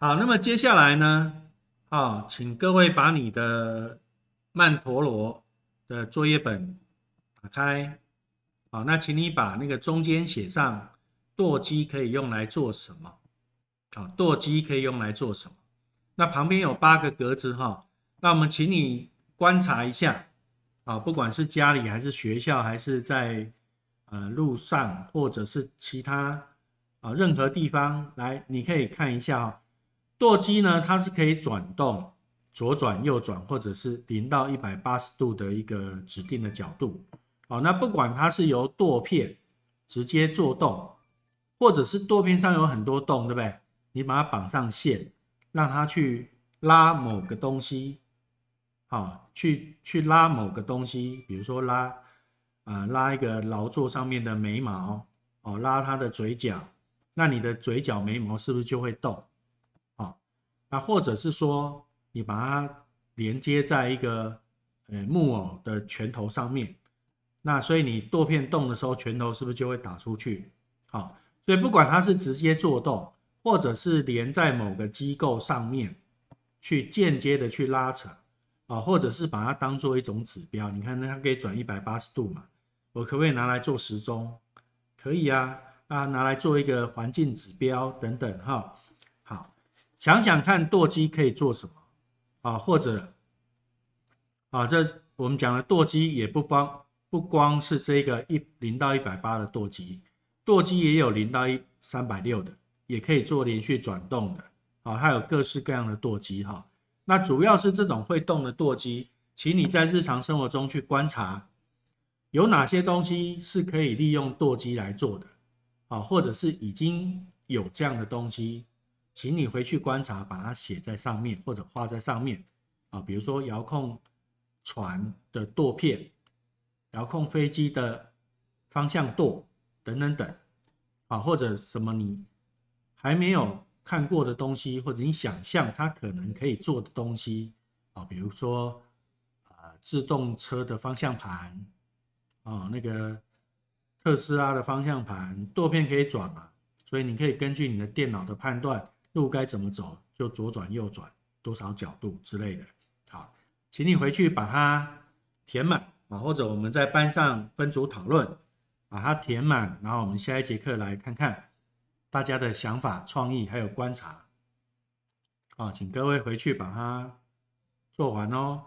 好，那么接下来呢？啊，请各位把你的曼陀罗的作业本打开。好，那请你把那个中间写上“舵机可以用来做什么”？好，舵机可以用来做什么？那旁边有八个格子哈。那我们请你观察一下。啊，不管是家里还是学校，还是在呃路上或者是其他啊任何地方，来，你可以看一下哈。舵机呢，它是可以转动，左转、右转，或者是零到一百八十度的一个指定的角度。哦，那不管它是由舵片直接做动，或者是舵片上有很多洞，对不对？你把它绑上线，让它去拉某个东西，好，去去拉某个东西，比如说拉，呃，拉一个劳作上面的眉毛，哦，拉它的嘴角，那你的嘴角眉毛是不是就会动？那或者是说，你把它连接在一个呃木偶的拳头上面，那所以你舵片动的时候，拳头是不是就会打出去？好，所以不管它是直接做动，或者是连在某个机构上面去间接的去拉扯，啊，或者是把它当做一种指标，你看它可以转一百八十度嘛？我可不可以拿来做时钟？可以啊，啊，拿来做一个环境指标等等，哈。想想看，舵机可以做什么啊？或者啊，这我们讲的舵机也不光不光是这个一零到一百八的舵机，舵机也有零到一三百六的，也可以做连续转动的啊。它有各式各样的舵机哈。那主要是这种会动的舵机，请你在日常生活中去观察，有哪些东西是可以利用舵机来做的啊？或者是已经有这样的东西。请你回去观察，把它写在上面或者画在上面，啊，比如说遥控船的舵片，遥控飞机的方向舵等等等，啊，或者什么你还没有看过的东西，或者你想象它可能可以做的东西，啊，比如说啊，自动车的方向盘，啊，那个特斯拉的方向盘舵片可以转嘛？所以你可以根据你的电脑的判断。路该怎么走？就左转、右转，多少角度之类的。好，请你回去把它填满啊，或者我们在班上分组讨论，把它填满，然后我们下一节课来看看大家的想法、创意还有观察。好，请各位回去把它做完哦。